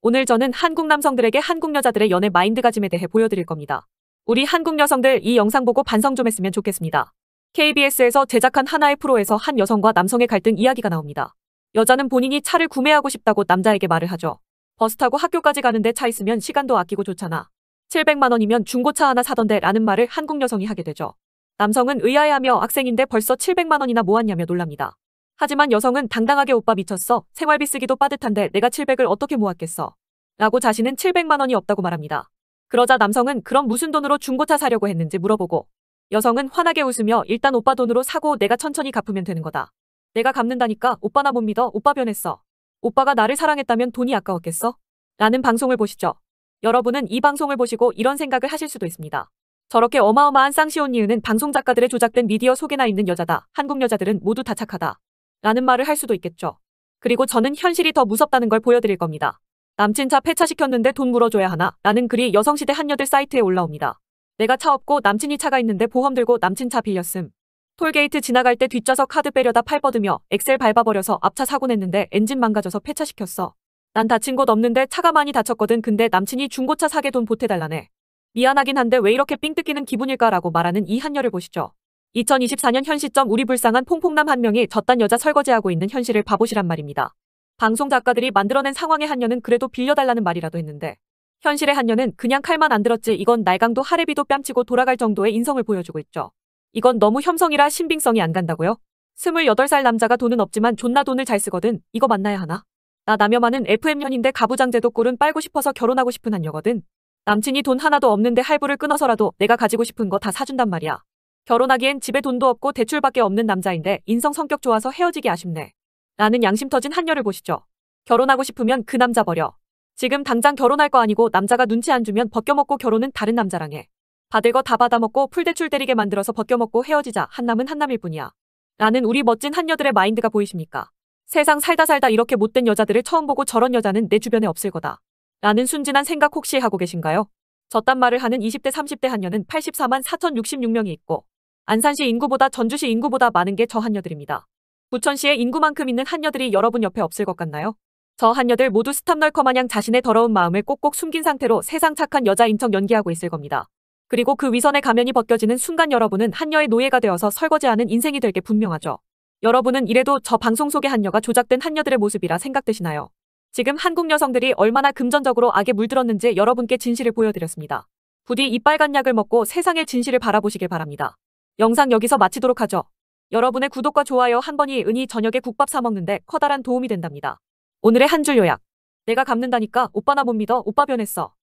오늘 저는 한국 남성들에게 한국 여자들의 연애 마인드가짐에 대해 보여드릴 겁니다. 우리 한국 여성들 이 영상 보고 반성 좀 했으면 좋겠습니다. KBS에서 제작한 하나의 프로에서 한 여성과 남성의 갈등 이야기가 나옵니다. 여자는 본인이 차를 구매하고 싶다고 남자에게 말을 하죠. 버스 타고 학교까지 가는데 차 있으면 시간도 아끼고 좋잖아. 700만 원이면 중고차 하나 사던데 라는 말을 한국 여성이 하게 되죠. 남성은 의아해하며 학생인데 벌써 700만 원이나 모았냐며 놀랍니다. 하지만 여성은 당당하게 오빠 미쳤어. 생활비 쓰기도 빠듯한데 내가 700을 어떻게 모았겠어. 라고 자신은 700만 원이 없다고 말합니다. 그러자 남성은 그럼 무슨 돈으로 중고차 사려고 했는지 물어보고 여성은 환하게 웃으며 일단 오빠 돈으로 사고 내가 천천히 갚으면 되는 거다. 내가 갚는다니까 오빠 나못 믿어 오빠 변했어. 오빠가 나를 사랑했다면 돈이 아까웠겠어? 라는 방송을 보시죠. 여러분은 이 방송을 보시고 이런 생각을 하실 수도 있습니다. 저렇게 어마어마한 쌍시온 이유는 방송 작가들의 조작된 미디어 속에나 있는 여자다. 한국 여자들은 모두 다 착하다. 라는 말을 할 수도 있겠죠. 그리고 저는 현실이 더 무섭다는 걸 보여드릴 겁니다. 남친 차 폐차시켰는데 돈 물어줘야 하나? 라는 글이 여성시대 한여들 사이트에 올라옵니다. 내가 차 없고 남친이 차가 있는데 보험 들고 남친 차 빌렸음. 톨게이트 지나갈 때 뒷좌석 카드 빼려다 팔 뻗으며 엑셀 밟아버려서 앞차 사고 냈는데 엔진 망가져서 폐차시켰어. 난 다친 곳 없는데 차가 많이 다쳤거든 근데 남친이 중고차 사게 돈 보태달라네. 미안하긴 한데 왜 이렇게 삥 뜯기는 기분일까라고 말하는 이 한여를 보시죠. 2024년 현 시점 우리 불쌍한 퐁퐁남 한 명이 저딴 여자 설거지하고 있는 현실을 바보시란 말입니다. 방송 작가들이 만들어낸 상황의 한녀는 그래도 빌려달라는 말이라도 했는데 현실의 한녀는 그냥 칼만 안 들었지 이건 날강도 하레비도 뺨치고 돌아갈 정도의 인성을 보여주고 있죠. 이건 너무 혐성이라 신빙성이 안 간다고요? 28살 남자가 돈은 없지만 존나 돈을 잘 쓰거든 이거 만나야 하나? 나 남여만은 FM년인데 가부장제도 꼴은 빨고 싶어서 결혼하고 싶은 한녀거든. 남친이 돈 하나도 없는데 할부를 끊어서라도 내가 가지고 싶은 거 다 사준단 말이야. 결혼하기엔 집에 돈도 없고 대출밖에 없는 남자인데 인성 성격 좋아서 헤어지기 아쉽네. 라는 양심 터진 한녀를 보시죠. 결혼하고 싶으면 그 남자 버려. 지금 당장 결혼할 거 아니고 남자가 눈치 안 주면 벗겨먹고 결혼은 다른 남자랑 해. 받을 거 다 받아먹고 풀대출 때리게 만들어서 벗겨먹고 헤어지자 한남은 한남일 뿐이야. 라는 우리 멋진 한녀들의 마인드가 보이십니까? 세상 살다 살다 이렇게 못된 여자들을 처음 보고 저런 여자는 내 주변에 없을 거다. 라는 순진한 생각 혹시 하고 계신가요? 저딴 말을 하는 20대 30대 한녀는 84만 4066명이 있고 안산시 인구보다 전주시 인구보다 많은 게 저한녀들입니다 부천시의 인구만큼 있는 한녀들이 여러분 옆에 없을 것 같나요? 저한녀들 모두 스탑널커마냥 자신의 더러운 마음을 꼭꼭 숨긴 상태로 세상 착한 여자인 척 연기하고 있을 겁니다. 그리고 그 위선의 가면이 벗겨지는 순간 여러분은 한녀의 노예가 되어서 설거지하는 인생이 될 게 분명하죠. 여러분은 이래도 저 방송 속의 한녀가 조작된 한녀들의 모습이라 생각되시나요? 지금 한국 여성들이 얼마나 금전적으로 악에 물들었는지 여러분께 진실을 보여드렸습니다. 부디 이 빨간 약을 먹고 세상의 진실을 바라보시길 바랍니다. 영상 여기서 마치도록 하죠. 여러분의 구독과 좋아요 한 번이 은희 저녁에 국밥 사 먹는데 커다란 도움이 된답니다. 오늘의 한 줄 요약. 내가 갚는다니까 오빠 나못 믿어 오빠 변했어.